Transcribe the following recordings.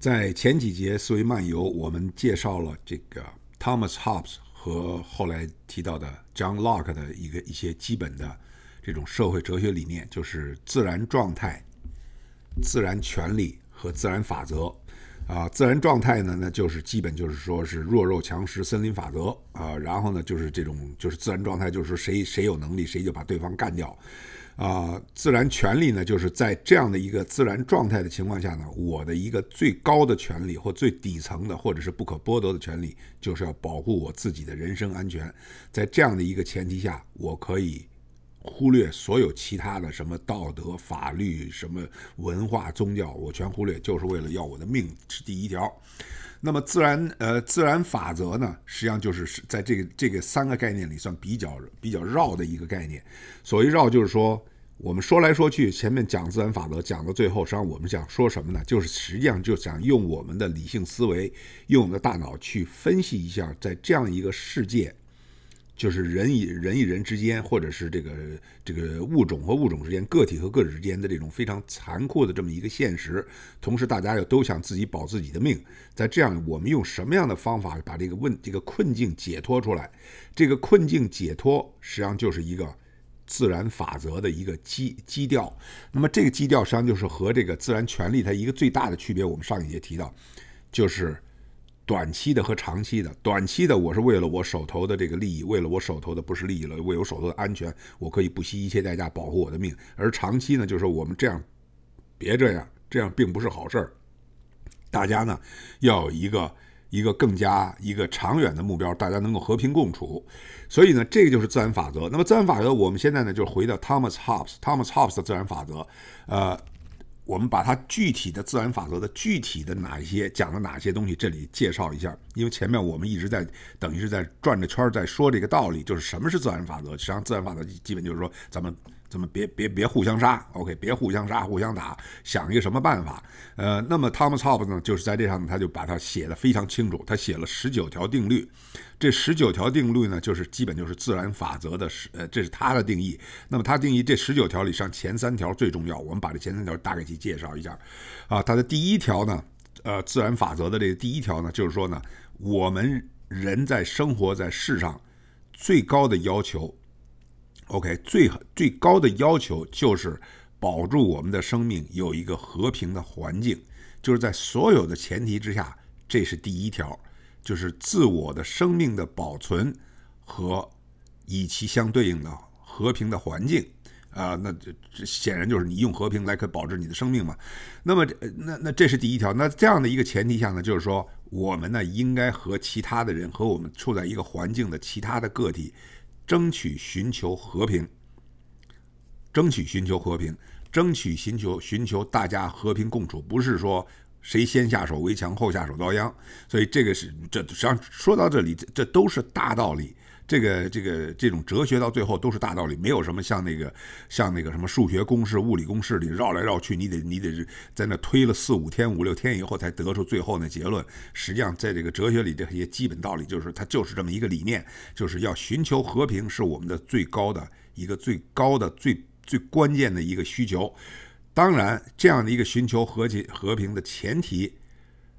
在前几节思维漫游，我们介绍了这个 Thomas Hobbes 和后来提到的 John Locke 的一个一些基本的这种社会哲学理念，就是自然状态、自然权利和自然法则。啊，自然状态呢，那就是基本就是说是弱肉强食、森林法则啊。然后呢，就是这种就是自然状态，就是谁谁有能力谁就把对方干掉。啊，自然权利呢，就是在这样的一个自然状态的情况下呢，我的一个最高的权利或最底层的或者是不可剥夺的权利，就是要保护我自己的人身安全。在这样的一个前提下，我可以忽略所有其他的什么道德、法律、什么文化、宗教，我全忽略，就是为了要我的命是第一条。那么自然呃，自然法则呢，实际上就是在这个这个三个概念里算比较比较绕的一个概念。所谓绕，就是说。我们说来说去，前面讲自然法则，讲到最后，实际上我们想说什么呢？就是实际上就想用我们的理性思维，用我们的大脑去分析一下，在这样一个世界，就是人与人与人之间，或者是这个这个物种和物种之间，个体和个体之间的这种非常残酷的这么一个现实。同时，大家又都想自己保自己的命，在这样，我们用什么样的方法把这个问这个困境解脱出来？这个困境解脱，实际上就是一个。自然法则的一个基基调，那么这个基调实际上就是和这个自然权利它一个最大的区别。我们上一节提到，就是短期的和长期的。短期的我是为了我手头的这个利益，为了我手头的不是利益了，为我手头的安全，我可以不惜一切代价保护我的命；而长期呢，就是我们这样，别这样，这样并不是好事儿。大家呢要有一个。一个更加一个长远的目标，大家能够和平共处，所以呢，这个就是自然法则。那么自然法则，我们现在呢，就回到 Thomas Hobbes，Thomas Hobbes 的自然法则。呃，我们把它具体的自然法则的具体的哪一些讲了哪些东西，这里介绍一下。因为前面我们一直在等于是在转着圈儿在说这个道理，就是什么是自然法则。实际上，自然法则基本就是说咱们。怎么别别别互相杀？OK，别互相杀，互相打，想一个什么办法？呃，那么 Thomas Hobbes 呢，就是在这上，他就把它写的非常清楚，他写了十九条定律。这十九条定律呢，就是基本就是自然法则的，是呃，这是他的定义。那么他定义这十九条里上前三条最重要，我们把这前三条大概去介绍一下。啊，他的第一条呢，呃，自然法则的这个第一条呢，就是说呢，我们人在生活在世上最高的要求。OK，最最高的要求就是保住我们的生命，有一个和平的环境，就是在所有的前提之下，这是第一条，就是自我的生命的保存和与其相对应的和平的环境。啊，那这这显然就是你用和平来可保证你的生命嘛。那么，那那这是第一条。那这样的一个前提下呢，就是说我们呢应该和其他的人和我们处在一个环境的其他的个体。争取寻求和平，争取寻求和平，争取寻求寻求大家和平共处，不是说谁先下手为强，后下手遭殃。所以这个是，这实际上说到这里，这这都是大道理。这个这个这种哲学到最后都是大道理，没有什么像那个像那个什么数学公式、物理公式里绕来绕去，你得你得在那推了四五天、五六天以后才得出最后那结论。实际上，在这个哲学里，这些基本道理就是它就是这么一个理念，就是要寻求和平，是我们的最高的一个最高的最最关键的一个需求。当然，这样的一个寻求和解和平的前提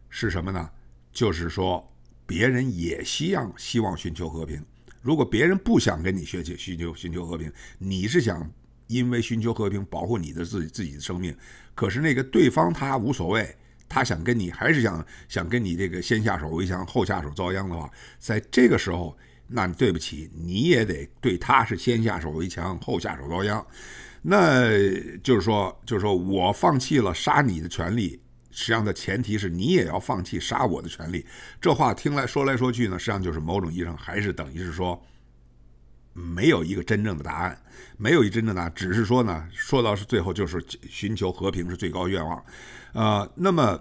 是什么呢？就是说，别人也希望希望寻求和平。如果别人不想跟你学习寻求寻求和平，你是想因为寻求和平保护你的自己自己的生命，可是那个对方他无所谓，他想跟你还是想想跟你这个先下手为强后下手遭殃的话，在这个时候，那对不起，你也得对他是先下手为强后下手遭殃，那就是说就是说我放弃了杀你的权利。实际上的前提是你也要放弃杀我的权利，这话听来说来说去呢，实际上就是某种意义上还是等于是说，没有一个真正的答案，没有一真正的答案，只是说呢，说到是最后就是寻求和平是最高愿望，呃，那么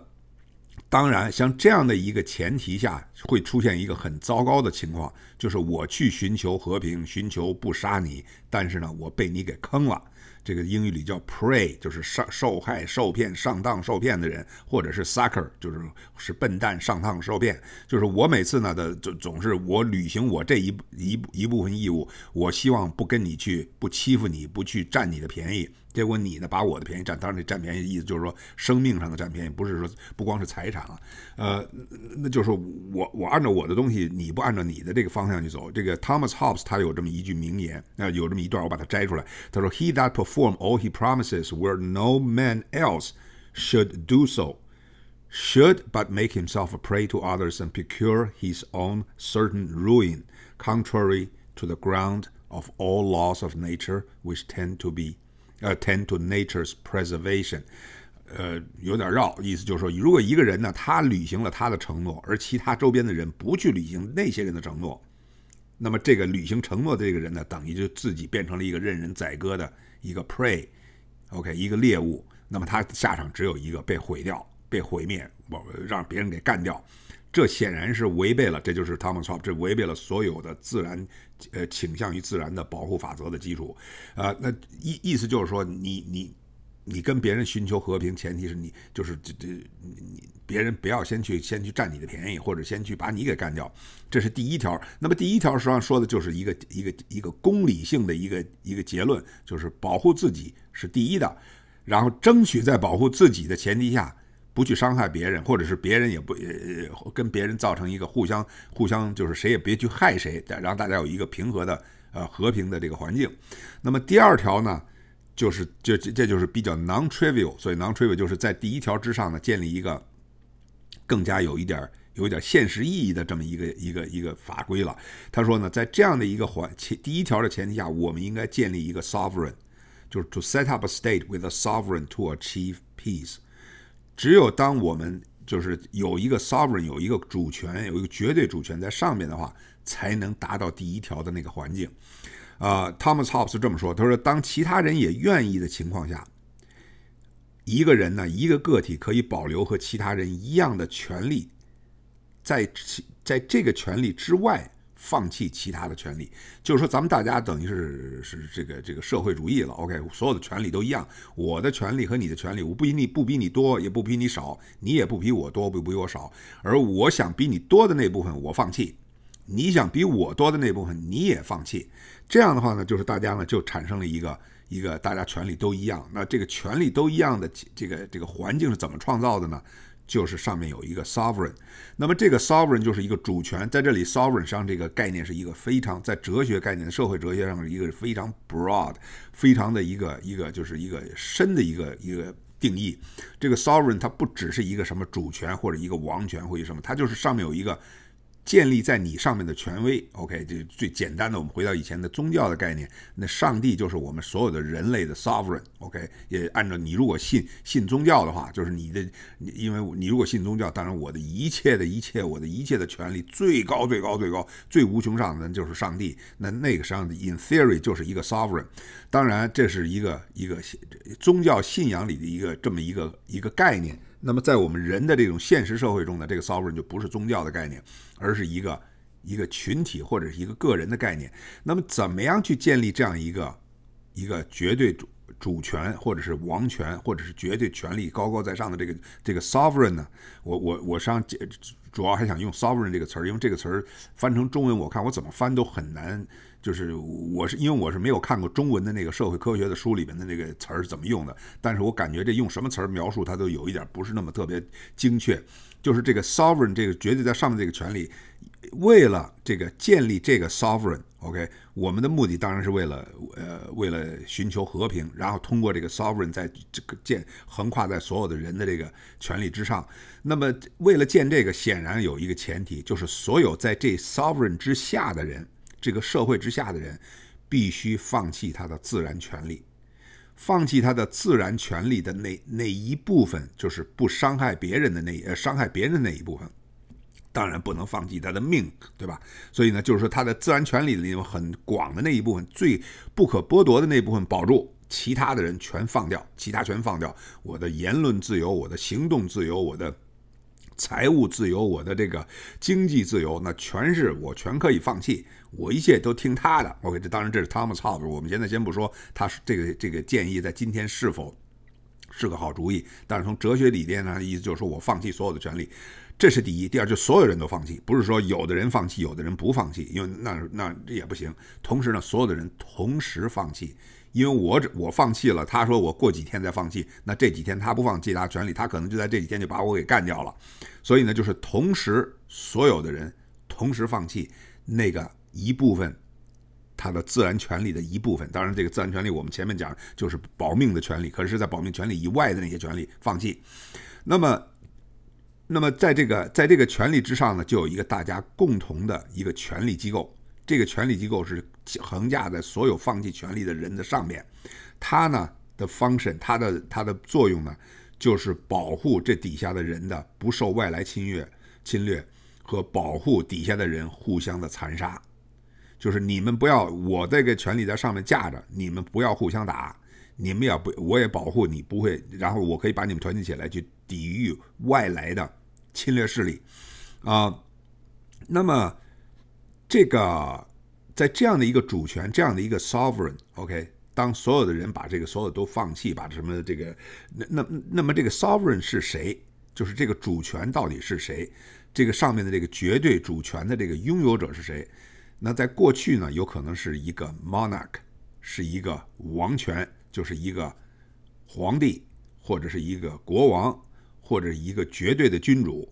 当然像这样的一个前提下会出现一个很糟糕的情况，就是我去寻求和平，寻求不杀你，但是呢，我被你给坑了。这个英语里叫 prey，就是上受害受骗、上当受骗的人，或者是 sucker，就是是笨蛋、上当受骗。就是我每次呢，的总总是我履行我这一一一部分义务，我希望不跟你去，不欺负你，不去占你的便宜。结果你呢把我的便宜占，当然这占便宜意思就是说生命上的占便宜，不是说不光是财产了、啊，呃，那就是我我按照我的东西，你不按照你的这个方向去走。这个 Thomas Hobbes 他有这么一句名言，那、呃、有这么一段我把它摘出来，他说：“He that perform all he promises where no man else should do so should but make himself a prey to others and procure his own certain ruin, contrary to the ground of all laws of nature which tend to be.” 呃，tend to nature's preservation，呃，有点绕，意思就是说，如果一个人呢，他履行了他的承诺，而其他周边的人不去履行那些人的承诺，那么这个履行承诺的这个人呢，等于就自己变成了一个任人宰割的一个 prey，OK，一个猎物，那么他下场只有一个，被毁掉、被毁灭，我让别人给干掉，这显然是违背了，这就是 Thomas Hob，这违背了所有的自然。呃，倾向于自然的保护法则的基础啊，那意意思就是说，你你你跟别人寻求和平，前提是你就是这这你别人不要先去先去占你的便宜，或者先去把你给干掉，这是第一条。那么第一条实际上说的就是一个一个一个公理性的一个一个结论，就是保护自己是第一的，然后争取在保护自己的前提下。不去伤害别人，或者是别人也不呃跟别人造成一个互相互相就是谁也别去害谁，让让大家有一个平和的呃和平的这个环境。那么第二条呢，就是这这这就是比较 non-trivial，所以 non-trivial 就是在第一条之上呢建立一个更加有一点有一点现实意义的这么一个一个一个法规了。他说呢，在这样的一个环前第一条的前提下，我们应该建立一个 sovereign，就是 to set up a state with a sovereign to achieve peace。只有当我们就是有一个 sovereign，有一个主权，有一个绝对主权在上面的话，才能达到第一条的那个环境。啊，Thomas Hobbes 这么说，他说，当其他人也愿意的情况下，一个人呢，一个个体可以保留和其他人一样的权利，在在这个权利之外。放弃其他的权利，就是说咱们大家等于是是这个这个社会主义了，OK，所有的权利都一样，我的权利和你的权利，我不比你不比你多，也不比你少，你也不比我多不不比我少，而我想比你多的那部分我放弃，你想比我多的那部分你也放弃，这样的话呢，就是大家呢就产生了一个一个大家权利都一样，那这个权利都一样的这个这个环境是怎么创造的呢？就是上面有一个 sovereign，那么这个 sovereign 就是一个主权，在这里 sovereign 上这个概念是一个非常在哲学概念、社会哲学上是一个非常 broad、非常的一个一个就是一个深的一个一个定义。这个 sovereign 它不只是一个什么主权或者一个王权或者什么，它就是上面有一个。建立在你上面的权威，OK，这最简单的，我们回到以前的宗教的概念，那上帝就是我们所有的人类的 sovereign，OK，也按照你如果信信宗教的话，就是你的，因为你如果信宗教，当然我的一切的一切，我的一切的权利最高最高最高最无穷上的就是上帝，那那个实际上 in theory 就是一个 sovereign，当然这是一个一个宗教信仰里的一个这么一个一个概念。那么，在我们人的这种现实社会中呢，这个 sovereign 就不是宗教的概念，而是一个一个群体或者是一个个人的概念。那么，怎么样去建立这样一个一个绝对主主权，或者是王权，或者是绝对权力高高在上的这个这个 sovereign 呢？我我我上主要还想用 sovereign 这个词儿，因为这个词儿翻成中文，我看我怎么翻都很难。就是我是因为我是没有看过中文的那个社会科学的书里面的那个词儿怎么用的，但是我感觉这用什么词儿描述它都有一点不是那么特别精确。就是这个 sovereign，这个绝对在上面这个权利，为了这个建立这个 sovereign，OK，我们的目的当然是为了呃为了寻求和平，然后通过这个 sovereign 在这个建横跨在所有的人的这个权利之上。那么为了建这个，显然有一个前提，就是所有在这 sovereign 之下的人。这个社会之下的人，必须放弃他的自然权利，放弃他的自然权利的那那一部分，就是不伤害别人的那伤害别人的那一部分，当然不能放弃他的命，对吧？所以呢，就是说他的自然权利里有很广的那一部分，最不可剥夺的那部分保住，其他的人全放掉，其他全放掉，我的言论自由，我的行动自由，我的财务自由，我的这个经济自由，那全是我全可以放弃。我一切都听他的。OK，这当然这是 Tom c h 我们现在先不说他这个这个建议在今天是否是个好主意。但是从哲学理念呢，意思就是说我放弃所有的权利，这是第一。第二，就所有人都放弃，不是说有的人放弃，有的人不放弃，因为那那这也不行。同时呢，所有的人同时放弃，因为我我放弃了，他说我过几天再放弃，那这几天他不放弃他权利，他可能就在这几天就把我给干掉了。所以呢，就是同时所有的人同时放弃那个。一部分，他的自然权利的一部分。当然，这个自然权利我们前面讲就是保命的权利。可是，在保命权利以外的那些权利放弃。那么，那么在这个在这个权利之上呢，就有一个大家共同的一个权利机构。这个权利机构是横架在所有放弃权利的人的上面。它呢的方式，它的它的作用呢，就是保护这底下的人的不受外来侵略侵略，和保护底下的人互相的残杀。就是你们不要我这个权利在上面架着，你们不要互相打，你们也不，我也保护你不会，然后我可以把你们团结起来去抵御外来的侵略势力，啊，那么这个在这样的一个主权，这样的一个 sovereign，OK，当所有的人把这个所有都放弃，把什么这个那那那么这个 sovereign 是谁？就是这个主权到底是谁？这个上面的这个绝对主权的这个拥有者是谁？那在过去呢，有可能是一个 monarch，是一个王权，就是一个皇帝或者是一个国王或者一个绝对的君主。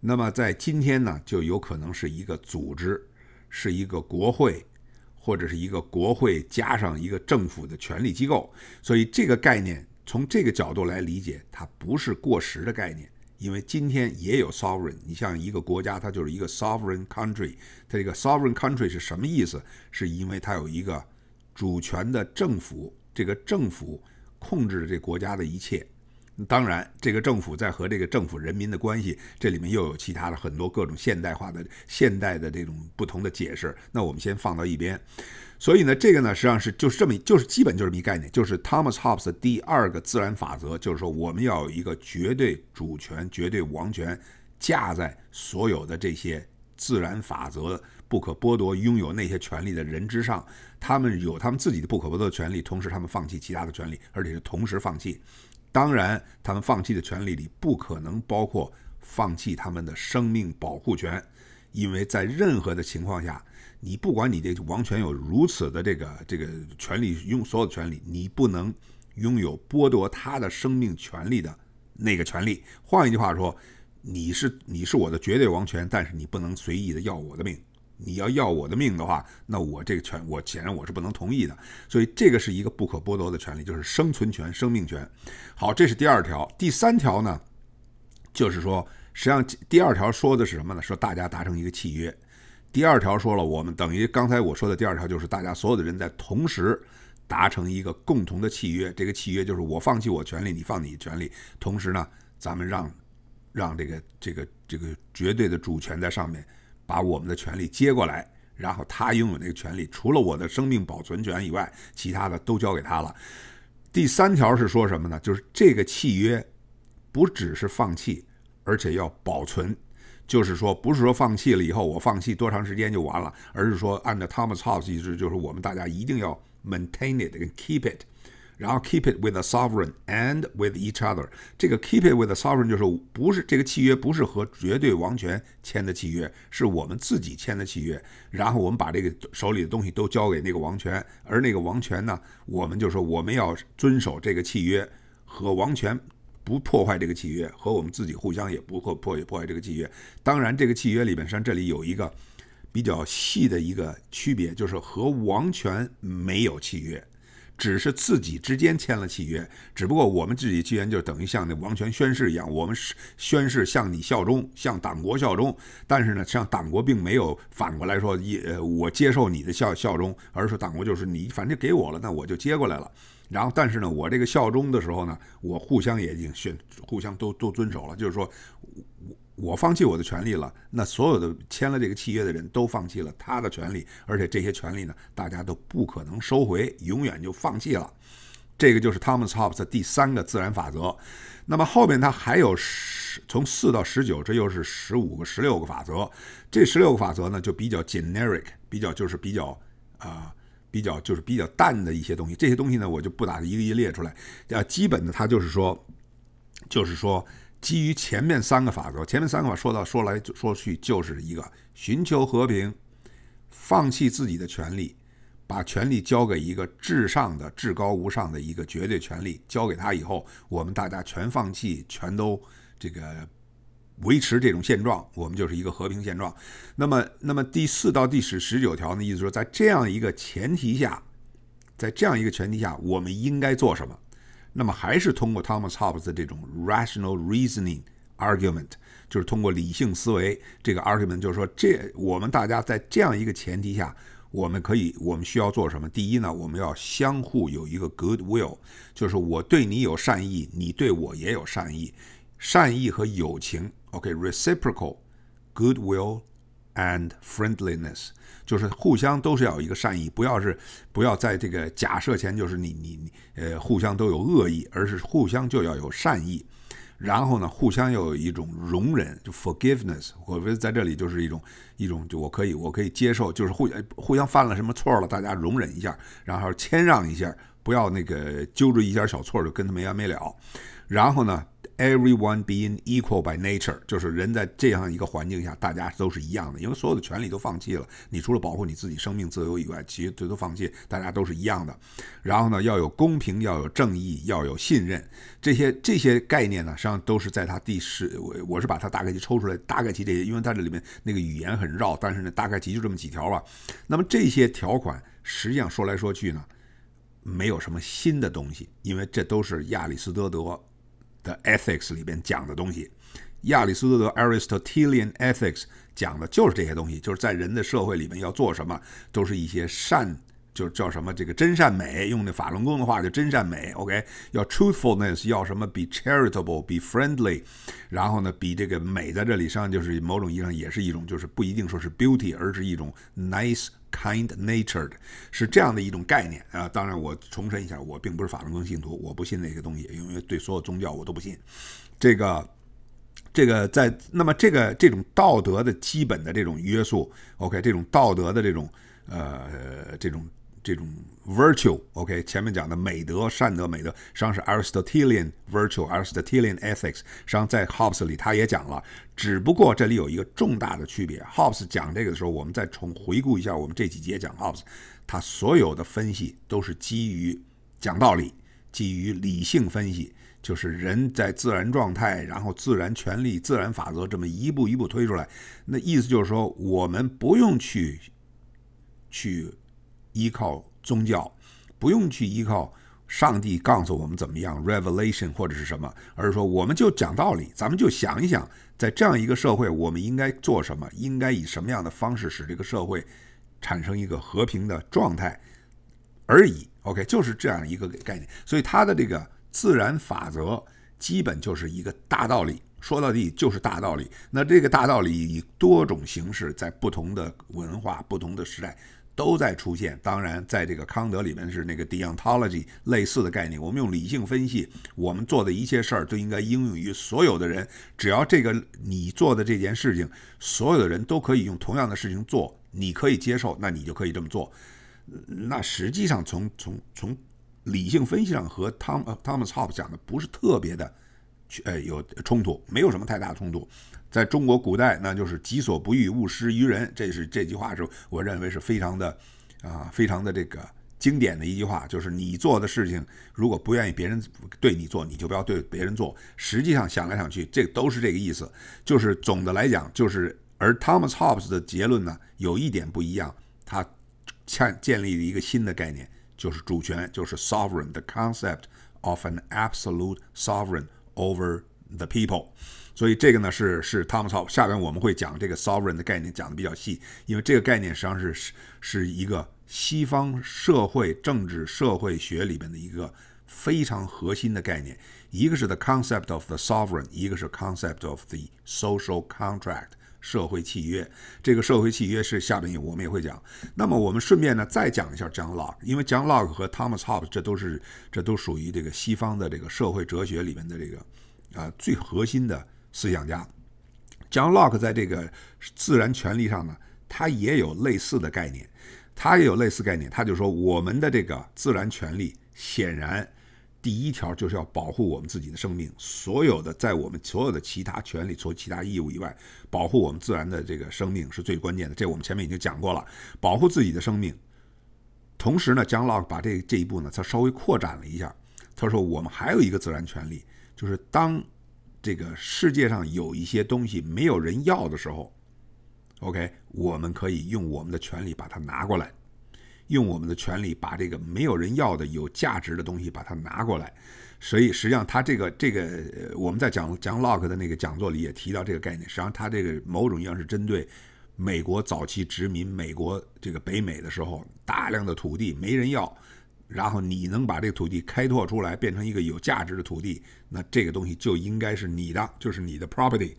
那么在今天呢，就有可能是一个组织，是一个国会或者是一个国会加上一个政府的权力机构。所以这个概念从这个角度来理解，它不是过时的概念。因为今天也有 sovereign，你像一个国家，它就是一个 sovereign country。它这个 sovereign country 是什么意思？是因为它有一个主权的政府，这个政府控制着这国家的一切。当然，这个政府在和这个政府人民的关系，这里面又有其他的很多各种现代化的、现代的这种不同的解释。那我们先放到一边。所以呢，这个呢，实际上是就是这么，就是基本就是这么一概念，就是 Thomas Hobbes 第二个自然法则，就是说我们要有一个绝对主权、绝对王权，架在所有的这些自然法则不可剥夺、拥有那些权利的人之上。他们有他们自己的不可剥夺权利，同时他们放弃其他的权利，而且是同时放弃。当然，他们放弃的权利里不可能包括放弃他们的生命保护权，因为在任何的情况下，你不管你这王权有如此的这个这个权利用所有的权利，你不能拥有剥夺他的生命权利的那个权利。换一句话说，你是你是我的绝对王权，但是你不能随意的要我的命。你要要我的命的话，那我这个权，我显然我是不能同意的。所以这个是一个不可剥夺的权利，就是生存权、生命权。好，这是第二条。第三条呢，就是说，实际上第二条说的是什么呢？说大家达成一个契约。第二条说了，我们等于刚才我说的第二条，就是大家所有的人在同时达成一个共同的契约。这个契约就是我放弃我权利，你放你权利，同时呢，咱们让让这个这个这个绝对的主权在上面。把我们的权利接过来，然后他拥有那个权利，除了我的生命保存权以外，其他的都交给他了。第三条是说什么呢？就是这个契约，不只是放弃，而且要保存。就是说，不是说放弃了以后我放弃多长时间就完了，而是说按照 Thomas House 意思，就是我们大家一定要 maintain it 跟 keep it。然后 keep it with the sovereign and with each other。这个 keep it with the sovereign 就是不是这个契约不是和绝对王权签的契约，是我们自己签的契约。然后我们把这个手里的东西都交给那个王权，而那个王权呢，我们就说我们要遵守这个契约，和王权不破坏这个契约，和我们自己互相也不破破破坏这个契约。当然，这个契约里面实际上这里有一个比较细的一个区别，就是和王权没有契约。只是自己之间签了契约，只不过我们自己既然就等于像那王权宣誓一样，我们是宣誓向你效忠，向党国效忠。但是呢，像党国并没有反过来说，也我接受你的效效忠，而是党国就是你反正给我了，那我就接过来了。然后，但是呢，我这个效忠的时候呢，我互相也已经宣，互相都都遵守了，就是说。我。我放弃我的权利了，那所有的签了这个契约的人都放弃了他的权利，而且这些权利呢，大家都不可能收回，永远就放弃了。这个就是 Thomas Hobbes 第三个自然法则。那么后面他还有十，从四到十九，这又是十五个、十六个法则。这十六个法则呢，就比较 generic，比较就是比较啊，比较就是比较淡的一些东西。这些东西呢，我就不打一个一列出来。呃，基本的，他就是说，就是说。基于前面三个法则，前面三个法说到说来说去就是一个寻求和平，放弃自己的权利，把权利交给一个至上的、至高无上的一个绝对权利，交给他以后，我们大家全放弃，全都这个维持这种现状，我们就是一个和平现状。那么，那么第四到第十十九条呢，意思说在这样一个前提下，在这样一个前提下，我们应该做什么？那么还是通过 Thomas Hobbes 的这种 rational reasoning argument，就是通过理性思维这个 argument，就是说，这我们大家在这样一个前提下，我们可以我们需要做什么？第一呢，我们要相互有一个 good will，就是我对你有善意，你对我也有善意，善意和友情，OK reciprocal good will。and friendliness，就是互相都是要有一个善意，不要是不要在这个假设前，就是你你你呃，互相都有恶意，而是互相就要有善意，然后呢，互相要有一种容忍，就 forgiveness，我觉得在这里就是一种一种，就我可以我可以接受，就是互相互相犯了什么错了，大家容忍一下，然后谦让一下，不要那个揪着一点小错就跟他没完没了，然后呢。Everyone being equal by nature，就是人在这样一个环境下，大家都是一样的，因为所有的权利都放弃了。你除了保护你自己生命自由以外，其余最多放弃，大家都是一样的。然后呢，要有公平，要有正义，要有信任，这些这些概念呢，实际上都是在他第十。我我是把它大概就抽出来，大概其这些，因为它这里面那个语言很绕，但是呢，大概其就这么几条吧。那么这些条款实际上说来说去呢，没有什么新的东西，因为这都是亚里士多德。Ethics 里边讲的东西，亚里士多德 Aristotelian Ethics 讲的就是这些东西，就是在人的社会里面要做什么，都是一些善。就叫什么这个真善美，用那法轮功的话就真善美。OK，要 truthfulness，要什么 be charitable，be friendly，然后呢，比这个美在这里上就是某种意义上也是一种，就是不一定说是 beauty，而是一种 nice，kind natured，是这样的一种概念啊。当然我重申一下，我并不是法轮功信徒，我不信那些东西，因为对所有宗教我都不信。这个，这个在那么这个这种道德的基本的这种约束，OK，这种道德的这种呃这种。这种 virtue，OK，前面讲的美德、善德、美德，实际上是 Aristotelian virtue，Aristotelian ethics。实际上在 Hobbes 里他也讲了，只不过这里有一个重大的区别。Hobbes 讲这个的时候，我们再重回顾一下我们这几节讲 Hobbes，他所有的分析都是基于讲道理，基于理性分析，就是人在自然状态，然后自然权利、自然法则这么一步一步推出来。那意思就是说，我们不用去去。依靠宗教，不用去依靠上帝告诉我们怎么样，revelation 或者是什么，而是说我们就讲道理，咱们就想一想，在这样一个社会，我们应该做什么，应该以什么样的方式使这个社会产生一个和平的状态而已。OK，就是这样一个概念。所以它的这个自然法则基本就是一个大道理，说到底就是大道理。那这个大道理以多种形式，在不同的文化、不同的时代。都在出现。当然，在这个康德里面是那个 deontology 类似的概念。我们用理性分析，我们做的一切事儿都应该应用于所有的人。只要这个你做的这件事情，所有的人都可以用同样的事情做，你可以接受，那你就可以这么做。那实际上从从从理性分析上和 Tom Thomas Hop 讲的不是特别的呃有冲突，没有什么太大冲突。在中国古代，那就是“己所不欲，勿施于人”。这是这句话是，我认为是非常的，啊，非常的这个经典的一句话，就是你做的事情，如果不愿意别人对你做，你就不要对别人做。实际上想来想去，这都是这个意思。就是总的来讲，就是而 Thomas Hobbes 的结论呢，有一点不一样，他建建立了一个新的概念，就是主权，就是 sovereign t h e concept of an absolute sovereign over the people。所以这个呢是是 Thomas Hobbes，下边我们会讲这个 sovereign 的概念讲的比较细，因为这个概念实际上是是是一个西方社会政治社会学里边的一个非常核心的概念。一个是 the concept of the sovereign，一个是 concept of the social contract 社会契约。这个社会契约是下边也我们也会讲。那么我们顺便呢再讲一下 John Locke，因为 John Locke 和 Thomas Hobbes 这都是这都属于这个西方的这个社会哲学里面的这个啊最核心的。思想家，John Locke 在这个自然权利上呢，他也有类似的概念，他也有类似概念。他就说，我们的这个自然权利，显然第一条就是要保护我们自己的生命。所有的在我们所有的其他权利、所其他义务以外，保护我们自然的这个生命是最关键的。这我们前面已经讲过了，保护自己的生命。同时呢，John Locke 把这这一步呢，他稍微扩展了一下。他说，我们还有一个自然权利，就是当。这个世界上有一些东西没有人要的时候，OK，我们可以用我们的权利把它拿过来，用我们的权利把这个没有人要的有价值的东西把它拿过来。所以实际上，他这个这个我们在讲讲 Lock 的那个讲座里也提到这个概念。实际上，他这个某种意义上是针对美国早期殖民美国这个北美的时候，大量的土地没人要。然后你能把这个土地开拓出来，变成一个有价值的土地，那这个东西就应该是你的，就是你的 property。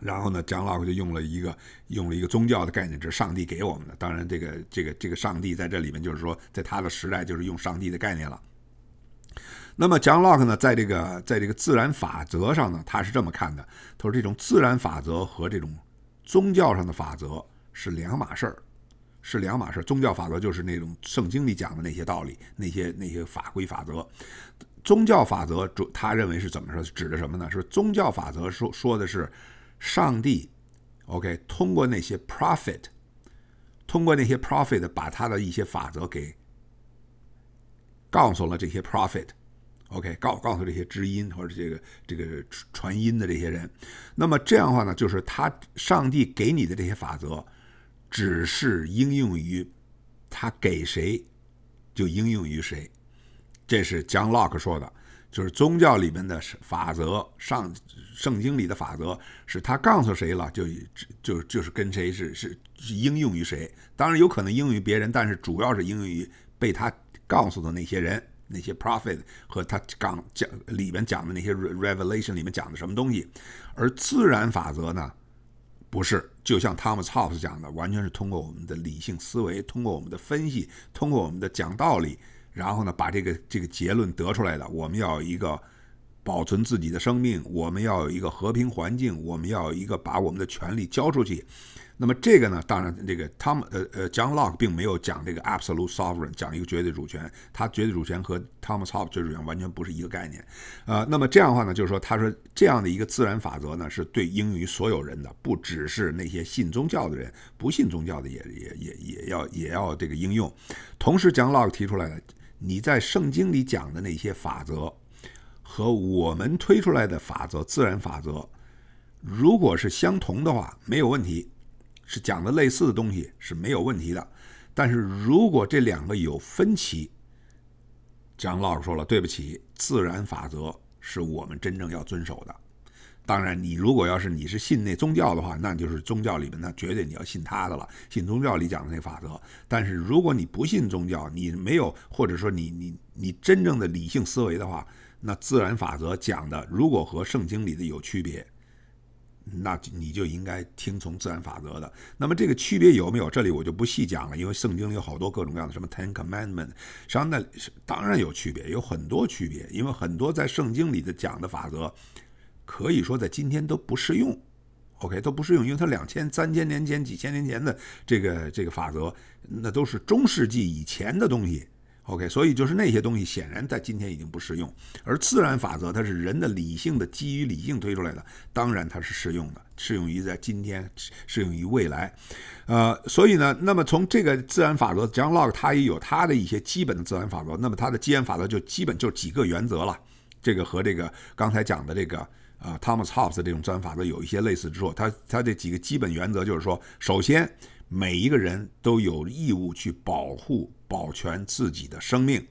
然后呢，江洛克就用了一个用了一个宗教的概念，这是上帝给我们的。当然，这个这个这个上帝在这里面就是说，在他的时代就是用上帝的概念了。那么江洛克呢，在这个在这个自然法则上呢，他是这么看的：他说，这种自然法则和这种宗教上的法则是两码事儿。是两码事。宗教法则就是那种圣经里讲的那些道理，那些那些法规法则。宗教法则主他认为是怎么说？指的什么呢？是宗教法则说说的是上帝，OK，通过那些 prophet，通过那些 prophet 把他的一些法则给告诉了这些 prophet，OK，告告诉这些知音或者这个这个传传音的这些人。那么这样的话呢，就是他上帝给你的这些法则。只是应用于，他给谁就应用于谁，这是江 lock 说的，就是宗教里面的法则上，圣经里的法则是他告诉谁了，就就就是跟谁是是是应用于谁，当然有可能应用于别人，但是主要是应用于被他告诉的那些人，那些 prophet 和他讲讲里面讲的那些 revelation 里面讲的什么东西，而自然法则呢？不是，就像托马斯·霍布斯讲的，完全是通过我们的理性思维，通过我们的分析，通过我们的讲道理，然后呢，把这个这个结论得出来的。我们要有一个保存自己的生命，我们要有一个和平环境，我们要有一个把我们的权利交出去。那么这个呢，当然这个 t o m 呃呃 John Locke 并没有讲这个 absolute s o v e r e i g n 讲一个绝对主权，他绝对主权和 Thomas Hobbes 绝对主权完全不是一个概念，呃，那么这样的话呢，就是说他说这样的一个自然法则呢是对应于所有人的，不只是那些信宗教的人，不信宗教的也也也也要也要这个应用。同时，John Locke 提出来的你在圣经里讲的那些法则和我们推出来的法则自然法则，如果是相同的话，没有问题。是讲的类似的东西是没有问题的，但是如果这两个有分歧，张老师说了，对不起，自然法则是我们真正要遵守的。当然，你如果要是你是信那宗教的话，那就是宗教里面那绝对你要信他的了，信宗教里讲的那法则。但是如果你不信宗教，你没有或者说你你你真正的理性思维的话，那自然法则讲的如果和圣经里的有区别。那你就应该听从自然法则的。那么这个区别有没有？这里我就不细讲了，因为圣经里有好多各种各样的什么 Ten c o m m a n d m e n t 实际上那当然有区别，有很多区别。因为很多在圣经里的讲的法则，可以说在今天都不适用。OK，都不适用，因为它两千、三千年前、几千年前的这个这个法则，那都是中世纪以前的东西。OK，所以就是那些东西显然在今天已经不适用，而自然法则它是人的理性的基于理性推出来的，当然它是适用的，适用于在今天，适用于未来，呃，所以呢，那么从这个自然法则 n l o e 它也有它的一些基本的自然法则，那么它的基本法则就基本就几个原则了，这个和这个刚才讲的这个啊，Thomas h u s 这种自然法则有一些类似之处，它它这几个基本原则就是说，首先。每一个人都有义务去保护保全自己的生命，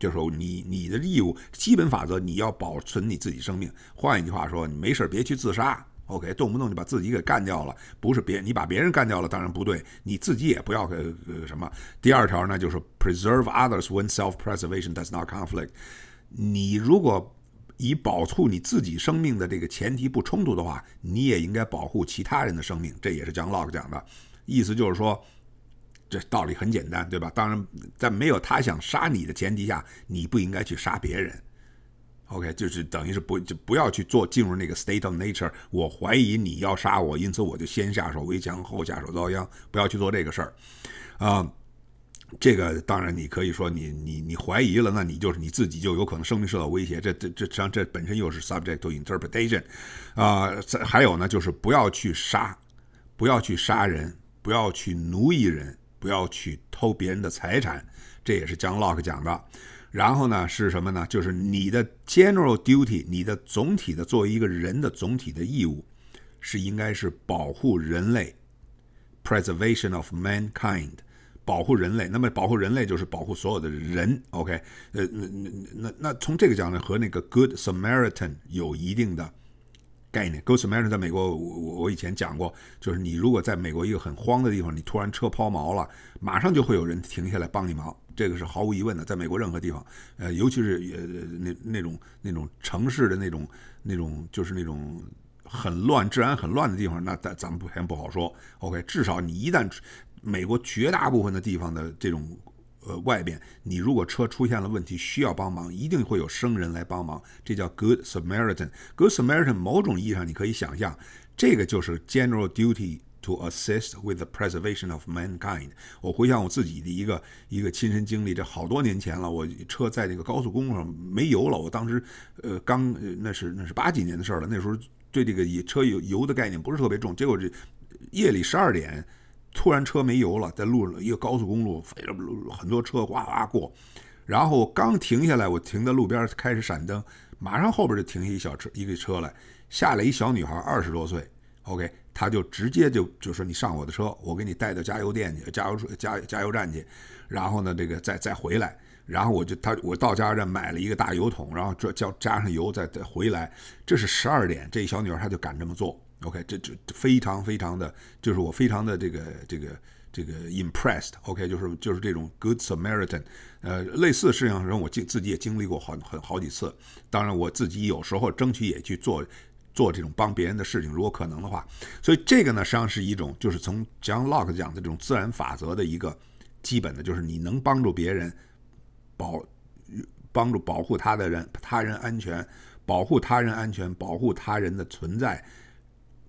就是说，你你的义务基本法则，你要保存你自己生命。换一句话说，你没事儿别去自杀。OK，动不动就把自己给干掉了，不是别人，你把别人干掉了，当然不对，你自己也不要呃什么。第二条呢，就是 preserve others when self preservation does not conflict。你如果以保护你自己生命的这个前提不冲突的话，你也应该保护其他人的生命。这也是讲 l o c k 讲的。意思就是说，这道理很简单，对吧？当然，在没有他想杀你的前提下，你不应该去杀别人。OK，就是等于是不就不要去做进入那个 state of nature。我怀疑你要杀我，因此我就先下手为强，后下手遭殃。不要去做这个事儿啊！这个当然你可以说你你你怀疑了，那你就是你自己就有可能生命受到威胁。这这这实际上这本身又是 subject to interpretation 啊。还有呢，就是不要去杀，不要去杀人。不要去奴役人，不要去偷别人的财产，这也是江 l o c k 讲的。然后呢是什么呢？就是你的 general duty，你的总体的作为一个人的总体的义务，是应该是保护人类 （preservation of mankind），保护人类。那么保护人类就是保护所有的人。OK，呃，那那那从这个讲呢，和那个 Good Samaritan 有一定的。概念，Go to Mars 在美国，我我以前讲过，就是你如果在美国一个很荒的地方，你突然车抛锚了，马上就会有人停下来帮你忙，这个是毫无疑问的，在美国任何地方，呃，尤其是呃那那种那种城市的那种那种就是那种很乱、治安很乱的地方，那咱咱们不先不好说，OK，至少你一旦美国绝大部分的地方的这种。呃，外边你如果车出现了问题，需要帮忙，一定会有生人来帮忙，这叫 Good Samaritan。Good Samaritan 某种意义上你可以想象，这个就是 General Duty to Assist with the Preservation of Mankind。我回想我自己的一个一个亲身经历，这好多年前了，我车在那个高速公路上没油了，我当时呃刚那是那是八几年的事儿了，那时候对这个车油油的概念不是特别重，结果这夜里十二点。突然车没油了，在路上一个高速公路，飞了很多车哗哗过，然后刚停下来，我停在路边开始闪灯，马上后边就停下一小车一个车来，下来一小女孩二十多岁，OK，她就直接就就说你上我的车，我给你带到加油店去，加油加加油站去，然后呢这个再再回来，然后我就她我到加油站买了一个大油桶，然后这加加上油再再回来，这是十二点，这小女孩她就敢这么做。OK，这这非常非常的，就是我非常的这个这个这个 impressed。OK，就是就是这种 good Samaritan。呃，类似的事情，让我经自己也经历过好很好几次。当然，我自己有时候争取也去做做这种帮别人的事情，如果可能的话。所以这个呢，实际上是一种就是从讲 Lock 讲的这种自然法则的一个基本的，就是你能帮助别人保帮助保护他的人、他人安全，保护他人安全，保护他人的存在。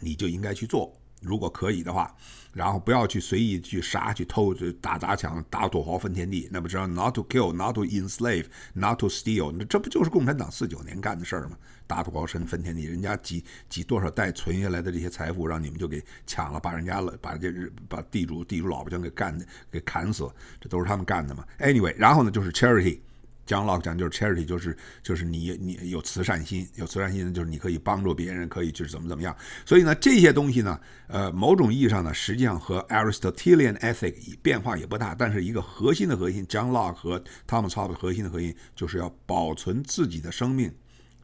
你就应该去做，如果可以的话，然后不要去随意去杀、去偷、去打砸抢、打土豪分田地。那不这叫 not to kill, not to enslave, not to steal。这不就是共产党四九年干的事儿吗？打土豪分分田地，人家几几多少代存下来的这些财富，让你们就给抢了，把人家了把这日把地主地主老婆全给干的给砍死，这都是他们干的嘛。Anyway，然后呢就是 charity。John Locke 讲就是 charity，就是就是你你有慈善心，有慈善心就是你可以帮助别人，可以就是怎么怎么样。所以呢，这些东西呢，呃，某种意义上呢，实际上和 Aristotelian ethic 变化也不大。但是一个核心的核心，John Locke 和 Thomas Hobbes 核心的核心，就是要保存自己的生命，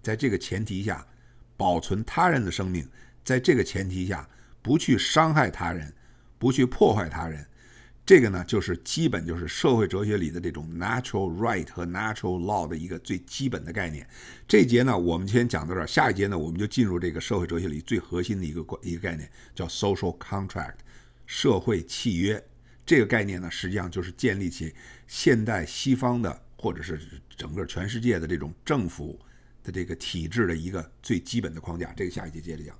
在这个前提下保存他人的生命，在这个前提下不去伤害他人，不去破坏他人。这个呢，就是基本就是社会哲学里的这种 natural right 和 natural law 的一个最基本的概念。这节呢，我们先讲到这儿。下一节呢，我们就进入这个社会哲学里最核心的一个一个概念，叫 social contract，社会契约。这个概念呢，实际上就是建立起现代西方的或者是整个全世界的这种政府的这个体制的一个最基本的框架。这个下一节接着讲。